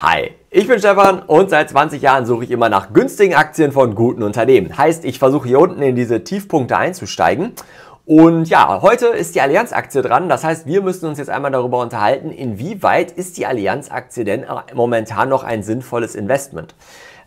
Hi, ich bin Stefan und seit 20 Jahren suche ich immer nach günstigen Aktien von guten Unternehmen. Heißt, ich versuche hier unten in diese Tiefpunkte einzusteigen. Und ja, heute ist die Allianz-Aktie dran. Das heißt, wir müssen uns jetzt einmal darüber unterhalten, inwieweit ist die Allianz-Aktie denn momentan noch ein sinnvolles Investment?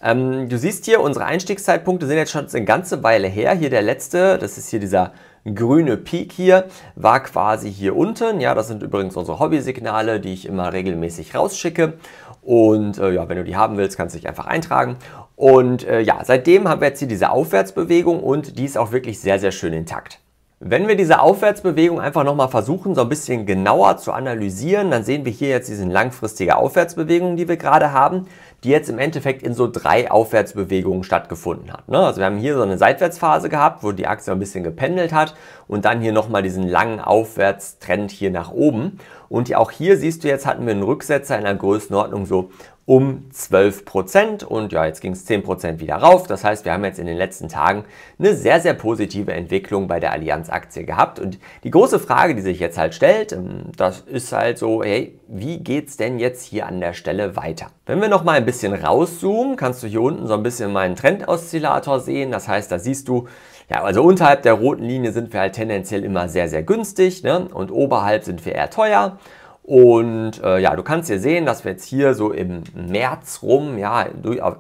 Ähm, du siehst hier, unsere Einstiegszeitpunkte sind jetzt schon eine ganze Weile her. Hier der letzte, das ist hier dieser grüne Peak hier war quasi hier unten. Ja, das sind übrigens unsere Hobbysignale, die ich immer regelmäßig rausschicke. Und äh, ja, wenn du die haben willst, kannst du dich einfach eintragen. Und äh, ja, seitdem haben wir jetzt hier diese Aufwärtsbewegung und die ist auch wirklich sehr, sehr schön intakt. Wenn wir diese Aufwärtsbewegung einfach nochmal versuchen, so ein bisschen genauer zu analysieren, dann sehen wir hier jetzt diese langfristige Aufwärtsbewegung, die wir gerade haben die jetzt im Endeffekt in so drei Aufwärtsbewegungen stattgefunden hat. Ne? Also wir haben hier so eine Seitwärtsphase gehabt, wo die Aktie ein bisschen gependelt hat und dann hier nochmal diesen langen Aufwärtstrend hier nach oben. Und auch hier siehst du jetzt hatten wir einen Rücksetzer in der Größenordnung so um 12 Prozent und ja, jetzt ging es 10 Prozent wieder rauf. Das heißt, wir haben jetzt in den letzten Tagen eine sehr, sehr positive Entwicklung bei der Allianz-Aktie gehabt. Und die große Frage, die sich jetzt halt stellt, ähm, das ist halt so, hey, wie geht's denn jetzt hier an der Stelle weiter? Wenn wir noch mal ein bisschen rauszoomen, kannst du hier unten so ein bisschen meinen Trendoszillator sehen. Das heißt, da siehst du, ja, also unterhalb der roten Linie sind wir halt tendenziell immer sehr, sehr günstig ne? und oberhalb sind wir eher teuer. Und äh, ja, du kannst hier sehen, dass wir jetzt hier so im März rum, ja, äh,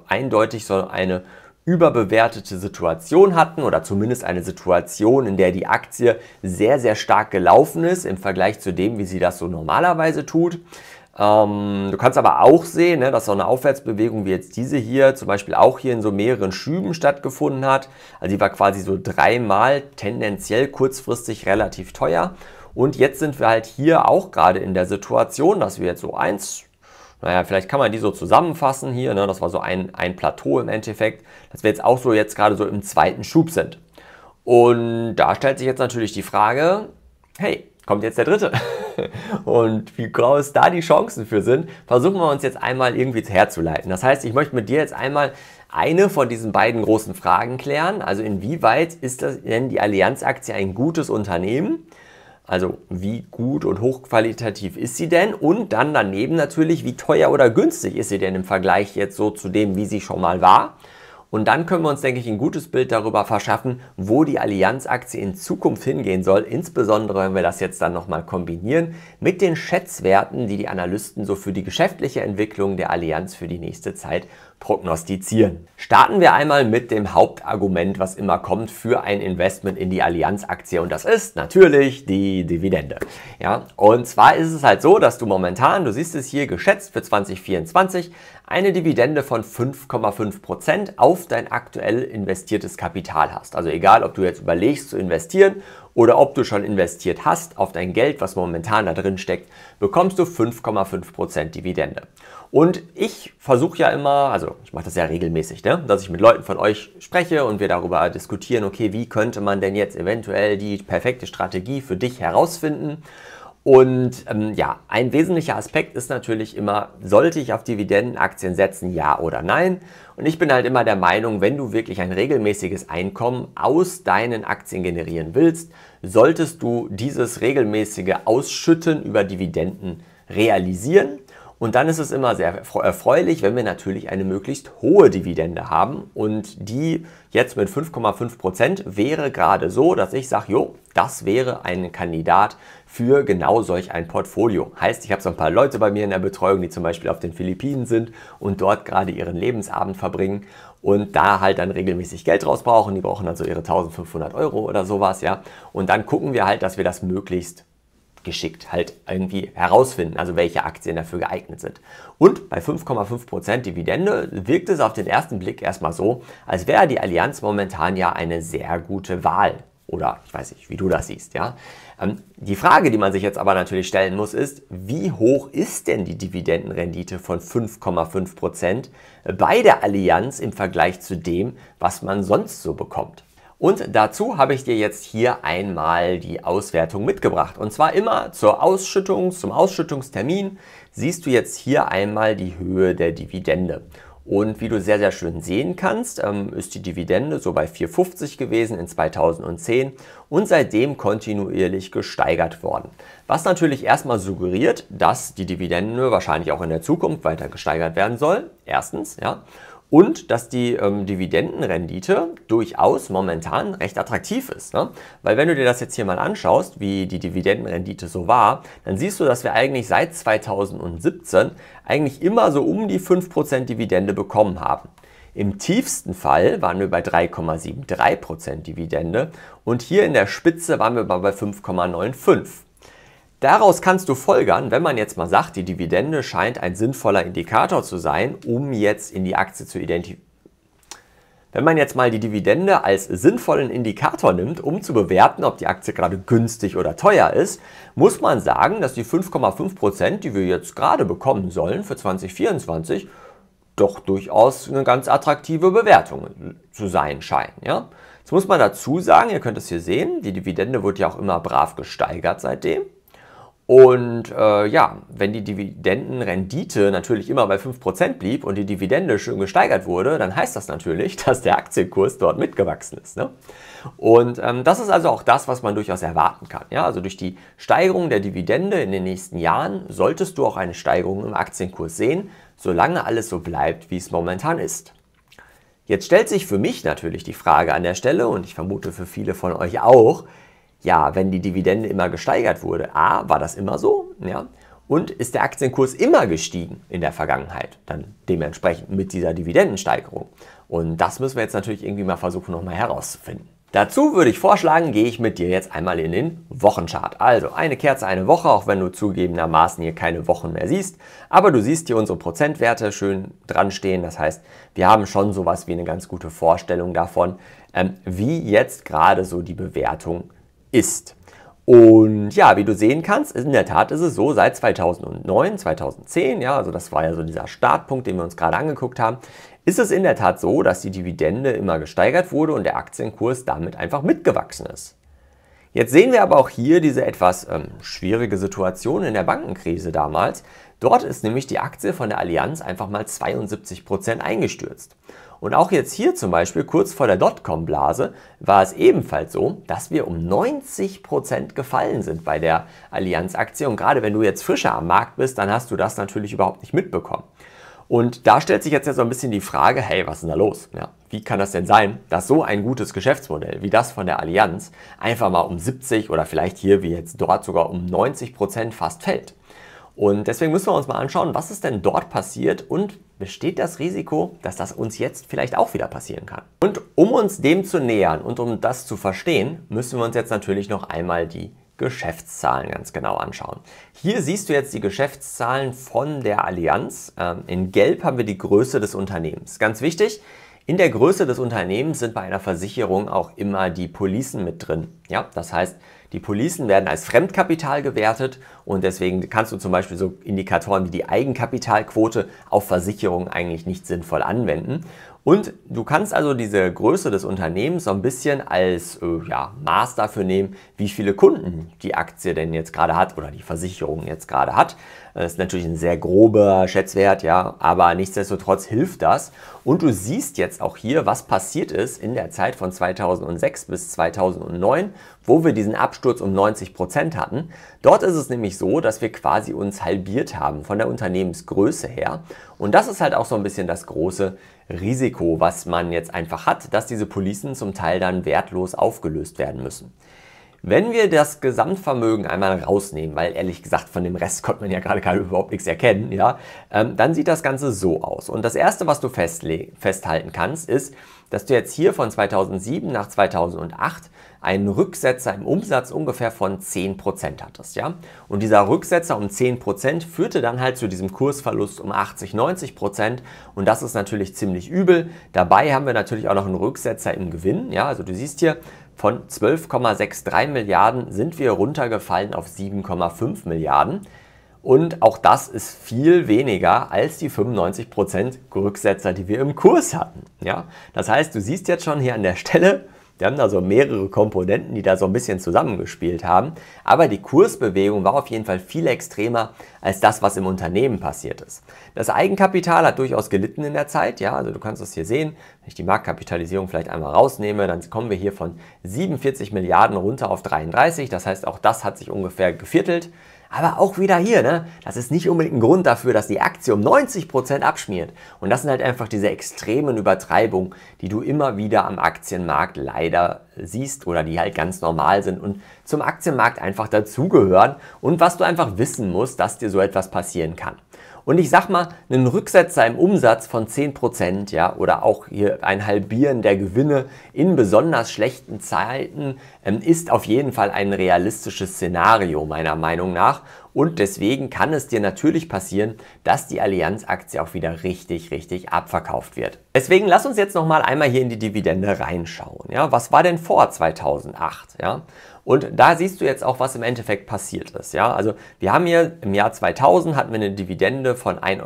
eindeutig so eine überbewertete Situation hatten oder zumindest eine Situation, in der die Aktie sehr, sehr stark gelaufen ist im Vergleich zu dem, wie sie das so normalerweise tut. Ähm, du kannst aber auch sehen, ne, dass so eine Aufwärtsbewegung wie jetzt diese hier zum Beispiel auch hier in so mehreren Schüben stattgefunden hat. Also die war quasi so dreimal tendenziell kurzfristig relativ teuer und jetzt sind wir halt hier auch gerade in der Situation, dass wir jetzt so eins, naja, vielleicht kann man die so zusammenfassen hier, ne? das war so ein, ein Plateau im Endeffekt, dass wir jetzt auch so jetzt gerade so im zweiten Schub sind. Und da stellt sich jetzt natürlich die Frage, hey, kommt jetzt der dritte? Und wie groß da die Chancen für sind, versuchen wir uns jetzt einmal irgendwie herzuleiten. Das heißt, ich möchte mit dir jetzt einmal eine von diesen beiden großen Fragen klären. Also inwieweit ist das denn die Allianz-Aktie ein gutes Unternehmen? Also wie gut und hochqualitativ ist sie denn? Und dann daneben natürlich, wie teuer oder günstig ist sie denn im Vergleich jetzt so zu dem, wie sie schon mal war? Und dann können wir uns, denke ich, ein gutes Bild darüber verschaffen, wo die Allianz-Aktie in Zukunft hingehen soll, insbesondere wenn wir das jetzt dann nochmal kombinieren mit den Schätzwerten, die die Analysten so für die geschäftliche Entwicklung der Allianz für die nächste Zeit prognostizieren. Starten wir einmal mit dem Hauptargument, was immer kommt für ein Investment in die Allianz-Aktie und das ist natürlich die Dividende. Ja, und zwar ist es halt so, dass du momentan, du siehst es hier geschätzt für 2024, eine Dividende von 5,5% Prozent auf dein aktuell investiertes Kapital hast. Also egal, ob du jetzt überlegst zu investieren oder ob du schon investiert hast, auf dein Geld, was momentan da drin steckt, bekommst du 5,5% Dividende. Und ich versuche ja immer, also ich mache das ja regelmäßig, ne? dass ich mit Leuten von euch spreche und wir darüber diskutieren, okay, wie könnte man denn jetzt eventuell die perfekte Strategie für dich herausfinden? Und ähm, ja, ein wesentlicher Aspekt ist natürlich immer, sollte ich auf Dividendenaktien setzen, ja oder nein? Und ich bin halt immer der Meinung, wenn du wirklich ein regelmäßiges Einkommen aus deinen Aktien generieren willst, solltest du dieses regelmäßige Ausschütten über Dividenden realisieren und dann ist es immer sehr erfreulich, wenn wir natürlich eine möglichst hohe Dividende haben. Und die jetzt mit 5,5% Prozent wäre gerade so, dass ich sage, jo, das wäre ein Kandidat für genau solch ein Portfolio. Heißt, ich habe so ein paar Leute bei mir in der Betreuung, die zum Beispiel auf den Philippinen sind und dort gerade ihren Lebensabend verbringen und da halt dann regelmäßig Geld raus brauchen. Die brauchen dann so ihre 1500 Euro oder sowas, ja. Und dann gucken wir halt, dass wir das möglichst geschickt halt irgendwie herausfinden, also welche Aktien dafür geeignet sind. Und bei 5,5% Dividende wirkt es auf den ersten Blick erstmal so, als wäre die Allianz momentan ja eine sehr gute Wahl. Oder ich weiß nicht, wie du das siehst, ja. Ähm, die Frage, die man sich jetzt aber natürlich stellen muss, ist, wie hoch ist denn die Dividendenrendite von 5,5% bei der Allianz im Vergleich zu dem, was man sonst so bekommt? Und dazu habe ich dir jetzt hier einmal die Auswertung mitgebracht. Und zwar immer zur Ausschüttung, zum Ausschüttungstermin siehst du jetzt hier einmal die Höhe der Dividende. Und wie du sehr, sehr schön sehen kannst, ähm, ist die Dividende so bei 4,50 gewesen in 2010 und seitdem kontinuierlich gesteigert worden. Was natürlich erstmal suggeriert, dass die Dividende wahrscheinlich auch in der Zukunft weiter gesteigert werden soll. Erstens, ja und dass die ähm, Dividendenrendite durchaus momentan recht attraktiv ist. Ne? Weil wenn du dir das jetzt hier mal anschaust, wie die Dividendenrendite so war, dann siehst du, dass wir eigentlich seit 2017 eigentlich immer so um die 5% Dividende bekommen haben. Im tiefsten Fall waren wir bei 3,73% Dividende und hier in der Spitze waren wir bei 5,95%. Daraus kannst du folgern, wenn man jetzt mal sagt, die Dividende scheint ein sinnvoller Indikator zu sein, um jetzt in die Aktie zu identifizieren. Wenn man jetzt mal die Dividende als sinnvollen Indikator nimmt, um zu bewerten, ob die Aktie gerade günstig oder teuer ist, muss man sagen, dass die 5,5%, die wir jetzt gerade bekommen sollen für 2024, doch durchaus eine ganz attraktive Bewertung zu sein scheinen. Ja? Jetzt muss man dazu sagen, ihr könnt es hier sehen, die Dividende wird ja auch immer brav gesteigert seitdem. Und äh, ja, wenn die Dividendenrendite natürlich immer bei 5% blieb und die Dividende schön gesteigert wurde, dann heißt das natürlich, dass der Aktienkurs dort mitgewachsen ist. Ne? Und ähm, das ist also auch das, was man durchaus erwarten kann. Ja? Also durch die Steigerung der Dividende in den nächsten Jahren solltest du auch eine Steigerung im Aktienkurs sehen, solange alles so bleibt, wie es momentan ist. Jetzt stellt sich für mich natürlich die Frage an der Stelle und ich vermute für viele von euch auch, ja, wenn die Dividende immer gesteigert wurde, a, war das immer so, ja, und ist der Aktienkurs immer gestiegen in der Vergangenheit, dann dementsprechend mit dieser Dividendensteigerung. Und das müssen wir jetzt natürlich irgendwie mal versuchen, nochmal herauszufinden. Dazu würde ich vorschlagen, gehe ich mit dir jetzt einmal in den Wochenchart. Also eine Kerze, eine Woche, auch wenn du zugegebenermaßen hier keine Wochen mehr siehst. Aber du siehst hier unsere Prozentwerte schön dran stehen. Das heißt, wir haben schon sowas wie eine ganz gute Vorstellung davon, ähm, wie jetzt gerade so die Bewertung ist. Und ja, wie du sehen kannst, in der Tat ist es so, seit 2009, 2010, ja, also das war ja so dieser Startpunkt, den wir uns gerade angeguckt haben, ist es in der Tat so, dass die Dividende immer gesteigert wurde und der Aktienkurs damit einfach mitgewachsen ist. Jetzt sehen wir aber auch hier diese etwas ähm, schwierige Situation in der Bankenkrise damals. Dort ist nämlich die Aktie von der Allianz einfach mal 72% Prozent eingestürzt. Und auch jetzt hier zum Beispiel, kurz vor der Dotcom-Blase, war es ebenfalls so, dass wir um 90% Prozent gefallen sind bei der Allianz-Aktie. Und gerade wenn du jetzt frischer am Markt bist, dann hast du das natürlich überhaupt nicht mitbekommen. Und da stellt sich jetzt ja so ein bisschen die Frage, hey, was ist denn da los? Ja, wie kann das denn sein, dass so ein gutes Geschäftsmodell wie das von der Allianz einfach mal um 70 oder vielleicht hier wie jetzt dort sogar um 90 Prozent fast fällt? Und deswegen müssen wir uns mal anschauen, was ist denn dort passiert und besteht das Risiko, dass das uns jetzt vielleicht auch wieder passieren kann. Und um uns dem zu nähern und um das zu verstehen, müssen wir uns jetzt natürlich noch einmal die Geschäftszahlen ganz genau anschauen. Hier siehst du jetzt die Geschäftszahlen von der Allianz. Ähm, in Gelb haben wir die Größe des Unternehmens. Ganz wichtig, in der Größe des Unternehmens sind bei einer Versicherung auch immer die Policen mit drin. Ja, das heißt, die Policen werden als Fremdkapital gewertet und deswegen kannst du zum Beispiel so Indikatoren wie die Eigenkapitalquote auf Versicherungen eigentlich nicht sinnvoll anwenden. Und du kannst also diese Größe des Unternehmens so ein bisschen als äh, ja, Maß dafür nehmen, wie viele Kunden die Aktie denn jetzt gerade hat oder die Versicherung jetzt gerade hat. Das ist natürlich ein sehr grober Schätzwert, ja, aber nichtsdestotrotz hilft das. Und du siehst jetzt auch hier, was passiert ist in der Zeit von 2006 bis 2009, wo wir diesen Absturz um 90 Prozent hatten. Dort ist es nämlich so, dass wir quasi uns halbiert haben von der Unternehmensgröße her. Und das ist halt auch so ein bisschen das große Risiko, was man jetzt einfach hat, dass diese Policen zum Teil dann wertlos aufgelöst werden müssen. Wenn wir das Gesamtvermögen einmal rausnehmen, weil ehrlich gesagt von dem Rest konnte man ja gerade gar überhaupt nichts erkennen, ja, ähm, dann sieht das Ganze so aus. Und das erste, was du festhalten kannst, ist, dass du jetzt hier von 2007 nach 2008 einen Rücksetzer im Umsatz ungefähr von 10% hattest. Ja? Und dieser Rücksetzer um 10% führte dann halt zu diesem Kursverlust um 80, 90% und das ist natürlich ziemlich übel. Dabei haben wir natürlich auch noch einen Rücksetzer im Gewinn. Ja? Also du siehst hier, von 12,63 Milliarden sind wir runtergefallen auf 7,5 Milliarden. Und auch das ist viel weniger als die 95% Rücksetzer, die wir im Kurs hatten. Ja? Das heißt, du siehst jetzt schon hier an der Stelle, wir haben da so mehrere Komponenten, die da so ein bisschen zusammengespielt haben. Aber die Kursbewegung war auf jeden Fall viel extremer als das, was im Unternehmen passiert ist. Das Eigenkapital hat durchaus gelitten in der Zeit. Ja, also du kannst das hier sehen. Wenn ich die Marktkapitalisierung vielleicht einmal rausnehme, dann kommen wir hier von 47 Milliarden runter auf 33. Das heißt, auch das hat sich ungefähr geviertelt. Aber auch wieder hier, ne? das ist nicht unbedingt ein Grund dafür, dass die Aktie um 90% abschmiert. Und das sind halt einfach diese extremen Übertreibungen, die du immer wieder am Aktienmarkt leider siehst oder die halt ganz normal sind und zum Aktienmarkt einfach dazugehören und was du einfach wissen musst, dass dir so etwas passieren kann. Und ich sag mal, einen Rücksetzer im Umsatz von 10%, ja, oder auch hier ein Halbieren der Gewinne in besonders schlechten Zeiten ähm, ist auf jeden Fall ein realistisches Szenario, meiner Meinung nach. Und deswegen kann es dir natürlich passieren, dass die Allianz-Aktie auch wieder richtig, richtig abverkauft wird. Deswegen lass uns jetzt nochmal einmal hier in die Dividende reinschauen. Ja, was war denn vor 2008? Ja? Und da siehst du jetzt auch, was im Endeffekt passiert ist. Ja? Also wir haben hier im Jahr 2000 hatten wir eine Dividende von 1,50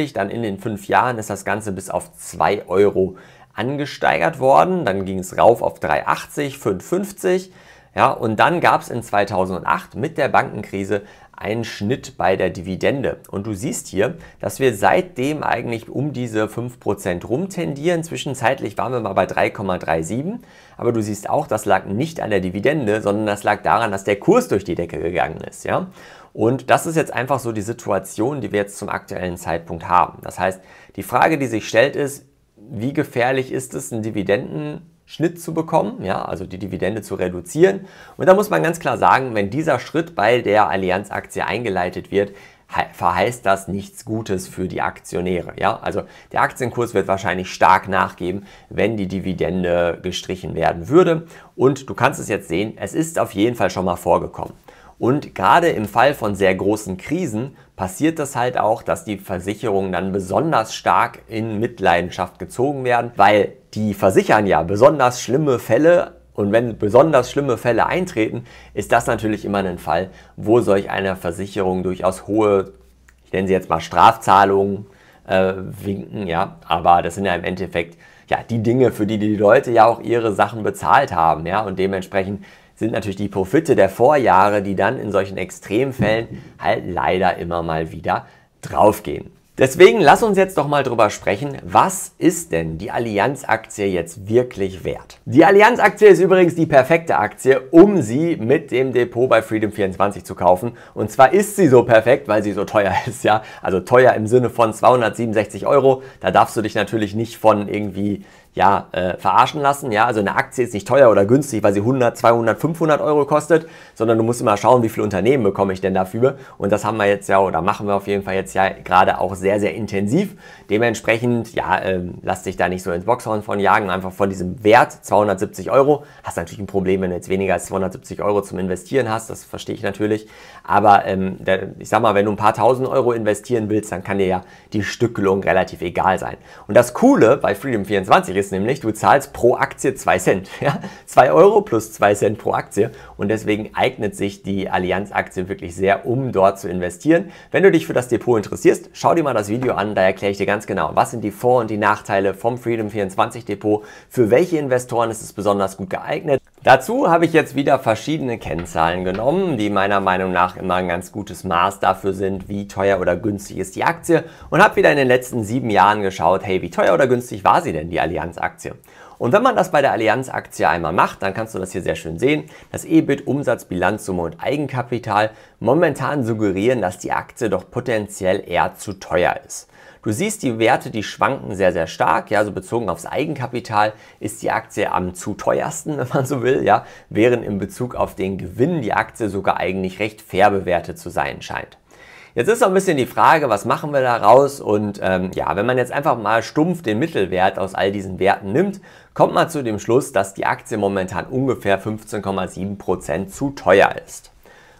Euro. Dann in den fünf Jahren ist das Ganze bis auf 2 Euro angesteigert worden. Dann ging es rauf auf 3,80, 5,50. Ja, und dann gab es in 2008 mit der Bankenkrise einen Schnitt bei der Dividende. Und du siehst hier, dass wir seitdem eigentlich um diese 5% rumtendieren. Zwischenzeitlich waren wir mal bei 3,37. Aber du siehst auch, das lag nicht an der Dividende, sondern das lag daran, dass der Kurs durch die Decke gegangen ist. Ja? Und das ist jetzt einfach so die Situation, die wir jetzt zum aktuellen Zeitpunkt haben. Das heißt, die Frage, die sich stellt, ist, wie gefährlich ist es, einen Dividenden Schnitt zu bekommen, ja, also die Dividende zu reduzieren. Und da muss man ganz klar sagen, wenn dieser Schritt bei der Allianz-Aktie eingeleitet wird, verheißt das nichts Gutes für die Aktionäre. Ja? Also der Aktienkurs wird wahrscheinlich stark nachgeben, wenn die Dividende gestrichen werden würde. Und du kannst es jetzt sehen, es ist auf jeden Fall schon mal vorgekommen. Und gerade im Fall von sehr großen Krisen passiert das halt auch, dass die Versicherungen dann besonders stark in Mitleidenschaft gezogen werden, weil die versichern ja besonders schlimme Fälle und wenn besonders schlimme Fälle eintreten, ist das natürlich immer ein Fall, wo solch einer Versicherung durchaus hohe, ich nenne sie jetzt mal Strafzahlungen äh, winken, ja, aber das sind ja im Endeffekt ja die Dinge, für die die Leute ja auch ihre Sachen bezahlt haben, ja, und dementsprechend sind natürlich die Profite der Vorjahre, die dann in solchen Extremfällen halt leider immer mal wieder draufgehen. Deswegen lass uns jetzt doch mal drüber sprechen, was ist denn die Allianz-Aktie jetzt wirklich wert? Die Allianz-Aktie ist übrigens die perfekte Aktie, um sie mit dem Depot bei Freedom24 zu kaufen. Und zwar ist sie so perfekt, weil sie so teuer ist, ja. Also teuer im Sinne von 267 Euro. Da darfst du dich natürlich nicht von irgendwie ja, äh, verarschen lassen. Ja, also eine Aktie ist nicht teuer oder günstig, weil sie 100, 200, 500 Euro kostet, sondern du musst immer schauen, wie viele Unternehmen bekomme ich denn dafür. Und das haben wir jetzt ja oder machen wir auf jeden Fall jetzt ja gerade auch sehr, sehr intensiv. Dementsprechend, ja, ähm, lass dich da nicht so ins Boxhorn von jagen, einfach von diesem Wert 270 Euro. Hast natürlich ein Problem, wenn du jetzt weniger als 270 Euro zum Investieren hast, das verstehe ich natürlich. Aber ähm, der, ich sag mal, wenn du ein paar tausend Euro investieren willst, dann kann dir ja die Stückelung relativ egal sein. Und das Coole bei Freedom 24 ist, ist nämlich, du zahlst pro Aktie 2 Cent. Ja? 2 Euro plus 2 Cent pro Aktie. Und deswegen eignet sich die Allianz-Aktie wirklich sehr, um dort zu investieren. Wenn du dich für das Depot interessierst, schau dir mal das Video an. Da erkläre ich dir ganz genau, was sind die Vor- und die Nachteile vom Freedom24 Depot. Für welche Investoren ist es besonders gut geeignet? Dazu habe ich jetzt wieder verschiedene Kennzahlen genommen, die meiner Meinung nach immer ein ganz gutes Maß dafür sind, wie teuer oder günstig ist die Aktie und habe wieder in den letzten sieben Jahren geschaut, hey, wie teuer oder günstig war sie denn, die Allianz? Allianz-Aktie. Und wenn man das bei der Allianz-Aktie einmal macht, dann kannst du das hier sehr schön sehen. Das EBIT, Umsatz, Bilanzsumme und Eigenkapital momentan suggerieren, dass die Aktie doch potenziell eher zu teuer ist. Du siehst, die Werte, die schwanken sehr, sehr stark. Ja, also bezogen aufs Eigenkapital ist die Aktie am zu teuersten, wenn man so will. Ja, während in Bezug auf den Gewinn die Aktie sogar eigentlich recht fair bewertet zu sein scheint. Jetzt ist so ein bisschen die Frage, was machen wir da raus? Und ähm, ja, wenn man jetzt einfach mal stumpf den Mittelwert aus all diesen Werten nimmt, kommt man zu dem Schluss, dass die Aktie momentan ungefähr 15,7% Prozent zu teuer ist.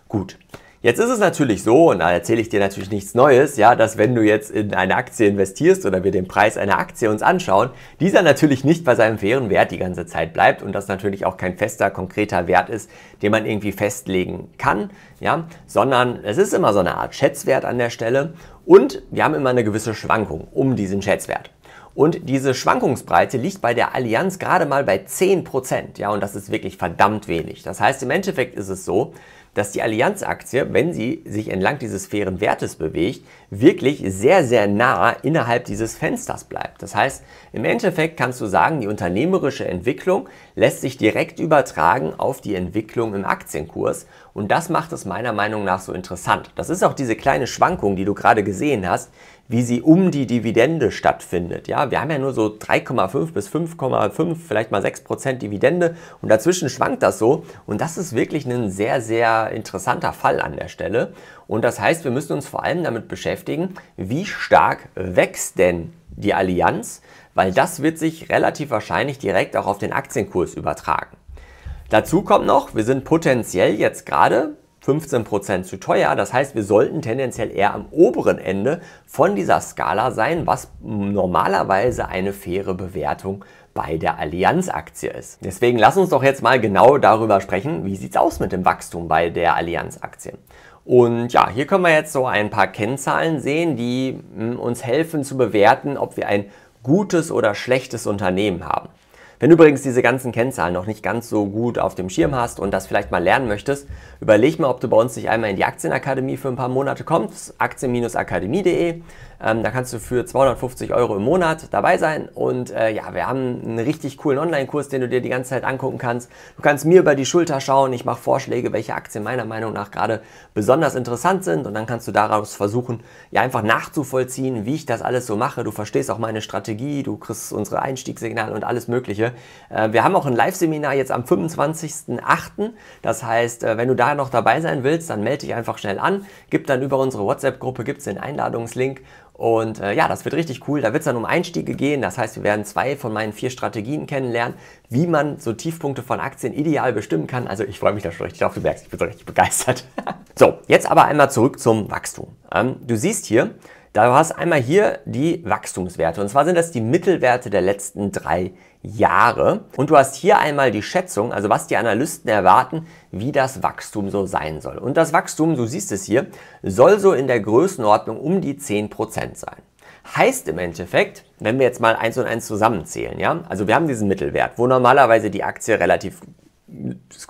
Gut, Jetzt ist es natürlich so, und da erzähle ich dir natürlich nichts Neues, ja, dass wenn du jetzt in eine Aktie investierst oder wir den Preis einer Aktie uns anschauen, dieser natürlich nicht bei seinem fairen Wert die ganze Zeit bleibt und das natürlich auch kein fester, konkreter Wert ist, den man irgendwie festlegen kann, ja, sondern es ist immer so eine Art Schätzwert an der Stelle und wir haben immer eine gewisse Schwankung um diesen Schätzwert. Und diese Schwankungsbreite liegt bei der Allianz gerade mal bei 10%. Prozent, Ja, und das ist wirklich verdammt wenig. Das heißt, im Endeffekt ist es so, dass die Allianz-Aktie, wenn sie sich entlang dieses fairen Wertes bewegt, wirklich sehr, sehr nah innerhalb dieses Fensters bleibt. Das heißt, im Endeffekt kannst du sagen, die unternehmerische Entwicklung lässt sich direkt übertragen auf die Entwicklung im Aktienkurs und das macht es meiner Meinung nach so interessant. Das ist auch diese kleine Schwankung, die du gerade gesehen hast, wie sie um die Dividende stattfindet. Ja, wir haben ja nur so 3,5 bis 5,5, vielleicht mal 6 Prozent Dividende und dazwischen schwankt das so. Und das ist wirklich ein sehr, sehr interessanter Fall an der Stelle. Und das heißt, wir müssen uns vor allem damit beschäftigen, wie stark wächst denn die Allianz, weil das wird sich relativ wahrscheinlich direkt auch auf den Aktienkurs übertragen. Dazu kommt noch, wir sind potenziell jetzt gerade 15% zu teuer. Das heißt, wir sollten tendenziell eher am oberen Ende von dieser Skala sein, was normalerweise eine faire Bewertung bei der Allianz-Aktie ist. Deswegen lass uns doch jetzt mal genau darüber sprechen, wie sieht's aus mit dem Wachstum bei der Allianz-Aktie. Und ja, hier können wir jetzt so ein paar Kennzahlen sehen, die mm, uns helfen zu bewerten, ob wir ein gutes oder schlechtes Unternehmen haben. Wenn du übrigens diese ganzen Kennzahlen noch nicht ganz so gut auf dem Schirm hast und das vielleicht mal lernen möchtest, überleg mal, ob du bei uns nicht einmal in die Aktienakademie für ein paar Monate kommst, aktien-akademie.de. Ähm, da kannst du für 250 Euro im Monat dabei sein. Und äh, ja, wir haben einen richtig coolen Online-Kurs, den du dir die ganze Zeit angucken kannst. Du kannst mir über die Schulter schauen. Ich mache Vorschläge, welche Aktien meiner Meinung nach gerade besonders interessant sind. Und dann kannst du daraus versuchen, ja einfach nachzuvollziehen, wie ich das alles so mache. Du verstehst auch meine Strategie, du kriegst unsere Einstiegssignale und alles Mögliche. Äh, wir haben auch ein Live-Seminar jetzt am 25.08. Das heißt, äh, wenn du da noch dabei sein willst, dann melde dich einfach schnell an. Gib dann über unsere WhatsApp-Gruppe, gibt den Einladungslink und äh, ja, das wird richtig cool. Da wird es dann um Einstiege gehen. Das heißt, wir werden zwei von meinen vier Strategien kennenlernen, wie man so Tiefpunkte von Aktien ideal bestimmen kann. Also ich freue mich da schon richtig drauf. Du merkst, ich bin so richtig begeistert. so, jetzt aber einmal zurück zum Wachstum. Ähm, du siehst hier, da hast einmal hier die Wachstumswerte. Und zwar sind das die Mittelwerte der letzten drei Jahre. Jahre. Und du hast hier einmal die Schätzung, also was die Analysten erwarten, wie das Wachstum so sein soll. Und das Wachstum, du siehst es hier, soll so in der Größenordnung um die 10% sein. Heißt im Endeffekt, wenn wir jetzt mal eins und eins zusammenzählen, ja, also wir haben diesen Mittelwert, wo normalerweise die Aktie relativ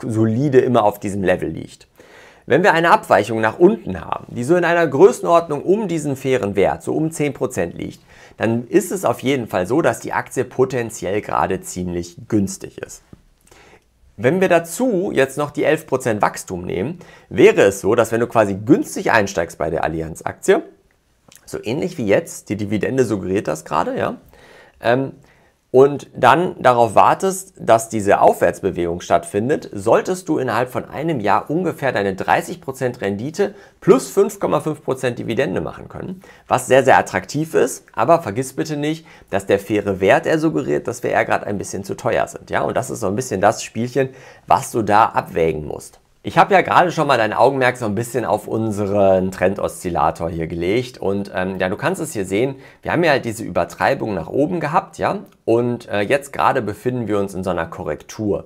solide immer auf diesem Level liegt. Wenn wir eine Abweichung nach unten haben, die so in einer Größenordnung um diesen fairen Wert, so um 10% liegt, dann ist es auf jeden Fall so, dass die Aktie potenziell gerade ziemlich günstig ist. Wenn wir dazu jetzt noch die 11% Wachstum nehmen, wäre es so, dass wenn du quasi günstig einsteigst bei der Allianz-Aktie, so ähnlich wie jetzt, die Dividende suggeriert das gerade, ja, ähm, und dann darauf wartest, dass diese Aufwärtsbewegung stattfindet, solltest du innerhalb von einem Jahr ungefähr deine 30% Rendite plus 5,5% Dividende machen können, was sehr, sehr attraktiv ist. Aber vergiss bitte nicht, dass der faire Wert er suggeriert, dass wir eher gerade ein bisschen zu teuer sind. Ja, und das ist so ein bisschen das Spielchen, was du da abwägen musst. Ich habe ja gerade schon mal dein Augenmerk so ein bisschen auf unseren Trendoszillator hier gelegt und ähm, ja, du kannst es hier sehen, wir haben ja halt diese Übertreibung nach oben gehabt, ja, und äh, jetzt gerade befinden wir uns in so einer Korrektur.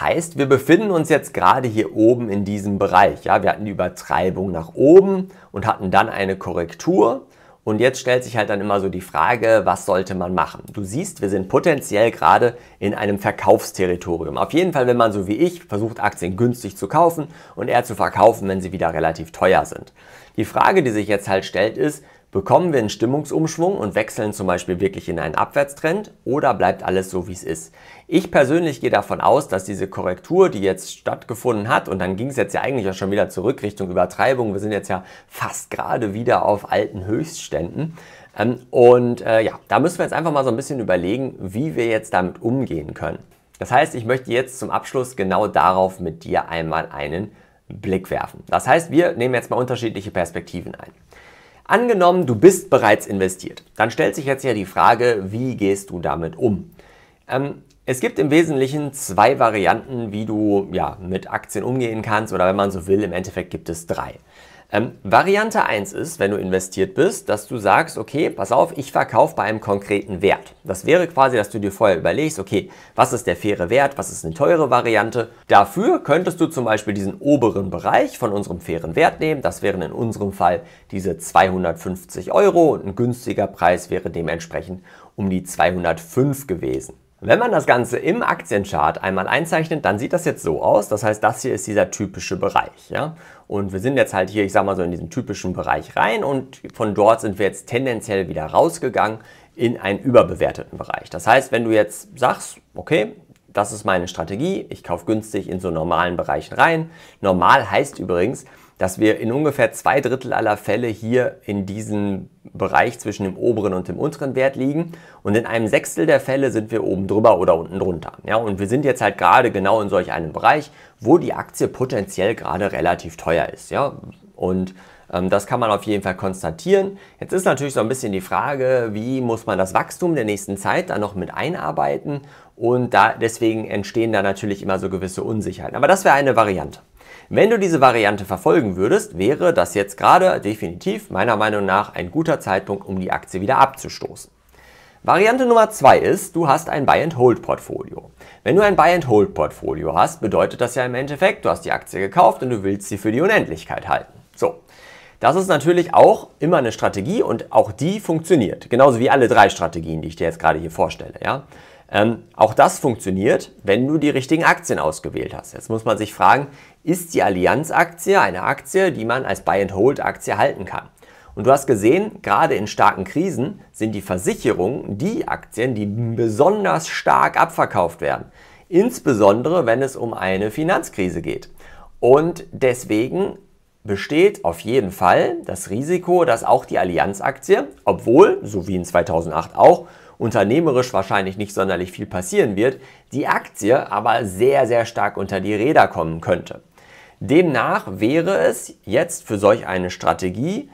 Heißt, wir befinden uns jetzt gerade hier oben in diesem Bereich, ja, wir hatten die Übertreibung nach oben und hatten dann eine Korrektur und jetzt stellt sich halt dann immer so die Frage, was sollte man machen? Du siehst, wir sind potenziell gerade in einem Verkaufsterritorium. Auf jeden Fall, wenn man so wie ich versucht, Aktien günstig zu kaufen und eher zu verkaufen, wenn sie wieder relativ teuer sind. Die Frage, die sich jetzt halt stellt, ist, bekommen wir einen Stimmungsumschwung und wechseln zum Beispiel wirklich in einen Abwärtstrend oder bleibt alles so, wie es ist? Ich persönlich gehe davon aus, dass diese Korrektur, die jetzt stattgefunden hat, und dann ging es jetzt ja eigentlich auch schon wieder zurück Richtung Übertreibung, wir sind jetzt ja fast gerade wieder auf alten Höchstständen, ähm, und äh, ja, da müssen wir jetzt einfach mal so ein bisschen überlegen, wie wir jetzt damit umgehen können. Das heißt, ich möchte jetzt zum Abschluss genau darauf mit dir einmal einen Blick werfen. Das heißt, wir nehmen jetzt mal unterschiedliche Perspektiven ein. Angenommen, du bist bereits investiert, dann stellt sich jetzt ja die Frage, wie gehst du damit um? Ähm, es gibt im Wesentlichen zwei Varianten, wie du ja, mit Aktien umgehen kannst oder wenn man so will, im Endeffekt gibt es drei. Ähm, Variante 1 ist, wenn du investiert bist, dass du sagst, okay, pass auf, ich verkaufe bei einem konkreten Wert. Das wäre quasi, dass du dir vorher überlegst, okay, was ist der faire Wert, was ist eine teure Variante. Dafür könntest du zum Beispiel diesen oberen Bereich von unserem fairen Wert nehmen. Das wären in unserem Fall diese 250 Euro und ein günstiger Preis wäre dementsprechend um die 205 gewesen. Wenn man das Ganze im Aktienchart einmal einzeichnet, dann sieht das jetzt so aus. Das heißt, das hier ist dieser typische Bereich. Ja? Und wir sind jetzt halt hier, ich sag mal so, in diesen typischen Bereich rein und von dort sind wir jetzt tendenziell wieder rausgegangen in einen überbewerteten Bereich. Das heißt, wenn du jetzt sagst, okay, das ist meine Strategie, ich kaufe günstig in so normalen Bereichen rein. Normal heißt übrigens, dass wir in ungefähr zwei Drittel aller Fälle hier in diesem Bereich zwischen dem oberen und dem unteren Wert liegen und in einem Sechstel der Fälle sind wir oben drüber oder unten drunter. Ja, und wir sind jetzt halt gerade genau in solch einem Bereich, wo die Aktie potenziell gerade relativ teuer ist. Ja, und ähm, das kann man auf jeden Fall konstatieren. Jetzt ist natürlich so ein bisschen die Frage, wie muss man das Wachstum der nächsten Zeit dann noch mit einarbeiten und da, deswegen entstehen da natürlich immer so gewisse Unsicherheiten. Aber das wäre eine Variante. Wenn du diese Variante verfolgen würdest, wäre das jetzt gerade definitiv meiner Meinung nach ein guter Zeitpunkt, um die Aktie wieder abzustoßen. Variante Nummer zwei ist, du hast ein Buy-and-Hold-Portfolio. Wenn du ein Buy-and-Hold-Portfolio hast, bedeutet das ja im Endeffekt, du hast die Aktie gekauft und du willst sie für die Unendlichkeit halten. So, das ist natürlich auch immer eine Strategie und auch die funktioniert. Genauso wie alle drei Strategien, die ich dir jetzt gerade hier vorstelle. Ja? Ähm, auch das funktioniert, wenn du die richtigen Aktien ausgewählt hast. Jetzt muss man sich fragen, ist die Allianz-Aktie eine Aktie, die man als Buy-and-Hold-Aktie halten kann. Und du hast gesehen, gerade in starken Krisen sind die Versicherungen die Aktien, die besonders stark abverkauft werden. Insbesondere, wenn es um eine Finanzkrise geht. Und deswegen besteht auf jeden Fall das Risiko, dass auch die Allianz-Aktie, obwohl, so wie in 2008 auch, unternehmerisch wahrscheinlich nicht sonderlich viel passieren wird, die Aktie aber sehr, sehr stark unter die Räder kommen könnte. Demnach wäre es jetzt für solch eine Strategie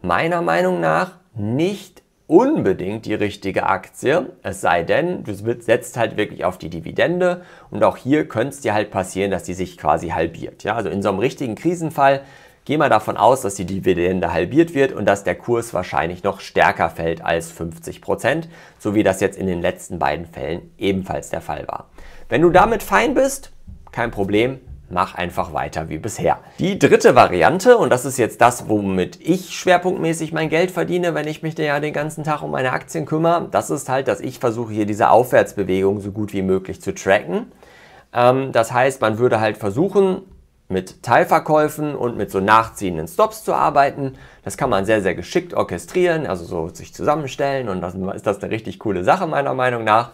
meiner Meinung nach nicht unbedingt die richtige Aktie, es sei denn, du setzt halt wirklich auf die Dividende und auch hier könnte es dir halt passieren, dass die sich quasi halbiert. Ja, also in so einem richtigen Krisenfall geh mal davon aus, dass die Dividende halbiert wird und dass der Kurs wahrscheinlich noch stärker fällt als 50%, Prozent, so wie das jetzt in den letzten beiden Fällen ebenfalls der Fall war. Wenn du damit fein bist, kein Problem, mach einfach weiter wie bisher. Die dritte Variante, und das ist jetzt das, womit ich schwerpunktmäßig mein Geld verdiene, wenn ich mich ja den ganzen Tag um meine Aktien kümmere, das ist halt, dass ich versuche hier diese Aufwärtsbewegung so gut wie möglich zu tracken. Ähm, das heißt, man würde halt versuchen, mit Teilverkäufen und mit so nachziehenden Stops zu arbeiten. Das kann man sehr, sehr geschickt orchestrieren, also so sich zusammenstellen und das ist das eine richtig coole Sache meiner Meinung nach.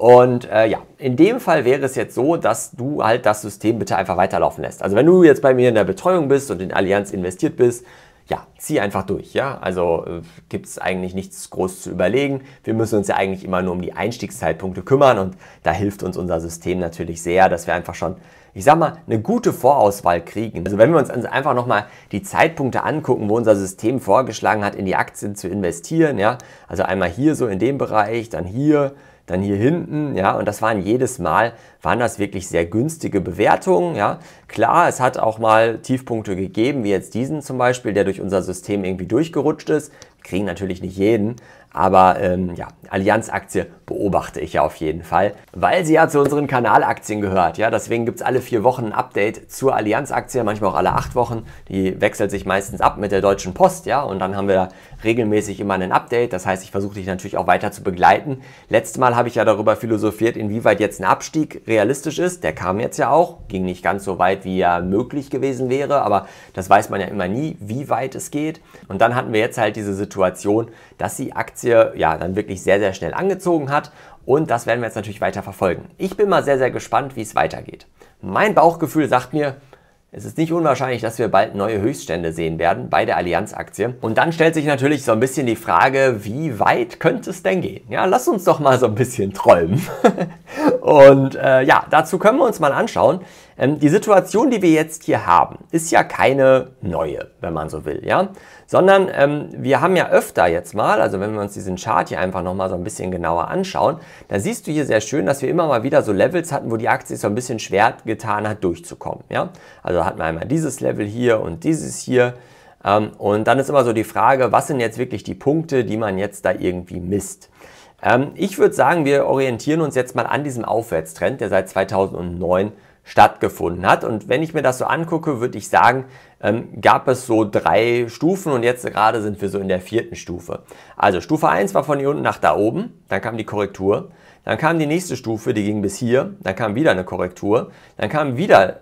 Und äh, ja, in dem Fall wäre es jetzt so, dass du halt das System bitte einfach weiterlaufen lässt. Also wenn du jetzt bei mir in der Betreuung bist und in Allianz investiert bist, ja, zieh einfach durch. Ja? Also äh, gibt es eigentlich nichts groß zu überlegen. Wir müssen uns ja eigentlich immer nur um die Einstiegszeitpunkte kümmern und da hilft uns unser System natürlich sehr, dass wir einfach schon, ich sag mal, eine gute Vorauswahl kriegen. Also wenn wir uns einfach nochmal die Zeitpunkte angucken, wo unser System vorgeschlagen hat, in die Aktien zu investieren, ja, also einmal hier so in dem Bereich, dann hier, dann hier hinten, ja, und das waren jedes Mal, waren das wirklich sehr günstige Bewertungen, ja. Klar, es hat auch mal Tiefpunkte gegeben, wie jetzt diesen zum Beispiel, der durch unser System irgendwie durchgerutscht ist, Kriegen natürlich nicht jeden, aber ähm, ja, Allianz-Aktie beobachte ich ja auf jeden Fall, weil sie ja zu unseren Kanalaktien gehört. Ja, deswegen gibt es alle vier Wochen ein Update zur Allianz-Aktie, manchmal auch alle acht Wochen. Die wechselt sich meistens ab mit der Deutschen Post, ja, und dann haben wir da regelmäßig immer ein Update. Das heißt, ich versuche dich natürlich auch weiter zu begleiten. Letztes Mal habe ich ja darüber philosophiert, inwieweit jetzt ein Abstieg realistisch ist. Der kam jetzt ja auch, ging nicht ganz so weit, wie er möglich gewesen wäre, aber das weiß man ja immer nie, wie weit es geht. Und dann hatten wir jetzt halt diese Situation, Situation, dass die Aktie ja dann wirklich sehr, sehr schnell angezogen hat. Und das werden wir jetzt natürlich weiter verfolgen. Ich bin mal sehr, sehr gespannt, wie es weitergeht. Mein Bauchgefühl sagt mir, es ist nicht unwahrscheinlich, dass wir bald neue Höchststände sehen werden bei der Allianz-Aktie. Und dann stellt sich natürlich so ein bisschen die Frage, wie weit könnte es denn gehen? Ja, lass uns doch mal so ein bisschen träumen. Und äh, ja, dazu können wir uns mal anschauen. Ähm, die Situation, die wir jetzt hier haben, ist ja keine neue, wenn man so will, ja. Sondern ähm, wir haben ja öfter jetzt mal, also wenn wir uns diesen Chart hier einfach nochmal so ein bisschen genauer anschauen, da siehst du hier sehr schön, dass wir immer mal wieder so Levels hatten, wo die Aktie so ein bisschen schwer getan hat, durchzukommen, ja. Also hatten wir einmal dieses Level hier und dieses hier. Ähm, und dann ist immer so die Frage, was sind jetzt wirklich die Punkte, die man jetzt da irgendwie misst? Ähm, ich würde sagen, wir orientieren uns jetzt mal an diesem Aufwärtstrend, der seit 2009 stattgefunden hat. Und wenn ich mir das so angucke, würde ich sagen, ähm, gab es so drei Stufen und jetzt gerade sind wir so in der vierten Stufe. Also Stufe 1 war von hier unten nach da oben, dann kam die Korrektur, dann kam die nächste Stufe, die ging bis hier, dann kam wieder eine Korrektur, dann kam wieder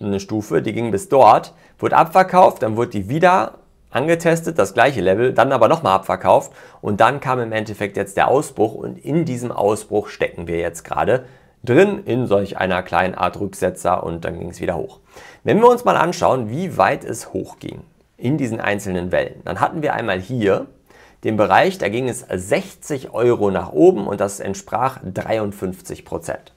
eine Stufe, die ging bis dort, wurde abverkauft, dann wurde die wieder angetestet, das gleiche Level, dann aber nochmal abverkauft und dann kam im Endeffekt jetzt der Ausbruch und in diesem Ausbruch stecken wir jetzt gerade drin in solch einer kleinen Art Rücksetzer und dann ging es wieder hoch. Wenn wir uns mal anschauen, wie weit es hochging in diesen einzelnen Wellen, dann hatten wir einmal hier den Bereich, da ging es 60 Euro nach oben und das entsprach 53 Prozent.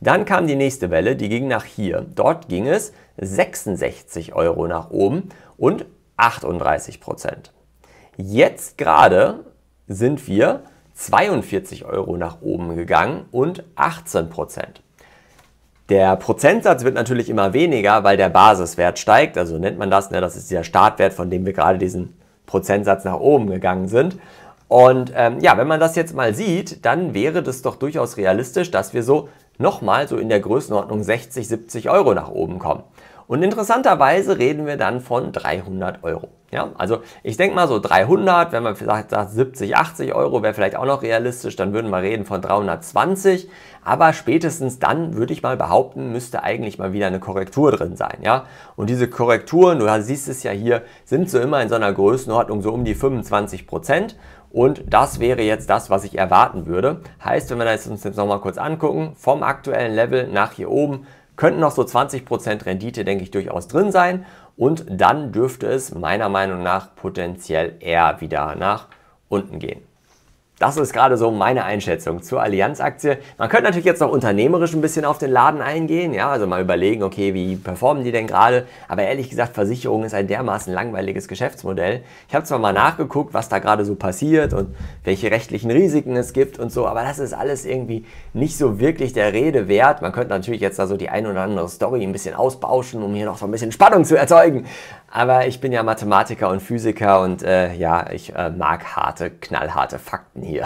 Dann kam die nächste Welle, die ging nach hier. Dort ging es 66 Euro nach oben und 38 Prozent. Jetzt gerade sind wir 42 Euro nach oben gegangen und 18 Prozent. Der Prozentsatz wird natürlich immer weniger, weil der Basiswert steigt. Also nennt man das, ne? das ist der Startwert, von dem wir gerade diesen Prozentsatz nach oben gegangen sind. Und ähm, ja, wenn man das jetzt mal sieht, dann wäre das doch durchaus realistisch, dass wir so nochmal so in der Größenordnung 60, 70 Euro nach oben kommen. Und interessanterweise reden wir dann von 300 Euro. Ja, also ich denke mal so 300, wenn man vielleicht sagt 70, 80 Euro wäre vielleicht auch noch realistisch, dann würden wir reden von 320. Aber spätestens dann würde ich mal behaupten, müsste eigentlich mal wieder eine Korrektur drin sein. Ja, und diese Korrekturen, du siehst es ja hier, sind so immer in so einer Größenordnung so um die 25 Prozent. Und das wäre jetzt das, was ich erwarten würde. Heißt, wenn wir das uns jetzt nochmal kurz angucken, vom aktuellen Level nach hier oben könnten noch so 20% Rendite, denke ich, durchaus drin sein. Und dann dürfte es meiner Meinung nach potenziell eher wieder nach unten gehen. Das ist gerade so meine Einschätzung zur Allianz-Aktie. Man könnte natürlich jetzt noch unternehmerisch ein bisschen auf den Laden eingehen, ja, also mal überlegen, okay, wie performen die denn gerade? Aber ehrlich gesagt, Versicherung ist ein dermaßen langweiliges Geschäftsmodell. Ich habe zwar mal nachgeguckt, was da gerade so passiert und welche rechtlichen Risiken es gibt und so, aber das ist alles irgendwie nicht so wirklich der Rede wert. Man könnte natürlich jetzt da so die ein oder andere Story ein bisschen ausbauschen, um hier noch so ein bisschen Spannung zu erzeugen. Aber ich bin ja Mathematiker und Physiker und äh, ja, ich äh, mag harte, knallharte Fakten hier.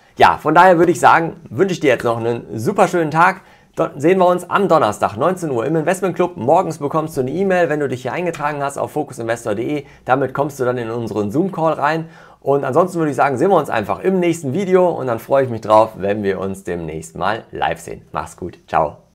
ja, von daher würde ich sagen, wünsche ich dir jetzt noch einen super schönen Tag. Dort sehen wir uns am Donnerstag 19 Uhr im Investment Club. Morgens bekommst du eine E-Mail, wenn du dich hier eingetragen hast auf fokusinvestor.de. Damit kommst du dann in unseren Zoom-Call rein. Und ansonsten würde ich sagen, sehen wir uns einfach im nächsten Video und dann freue ich mich drauf, wenn wir uns demnächst mal live sehen. Mach's gut. Ciao.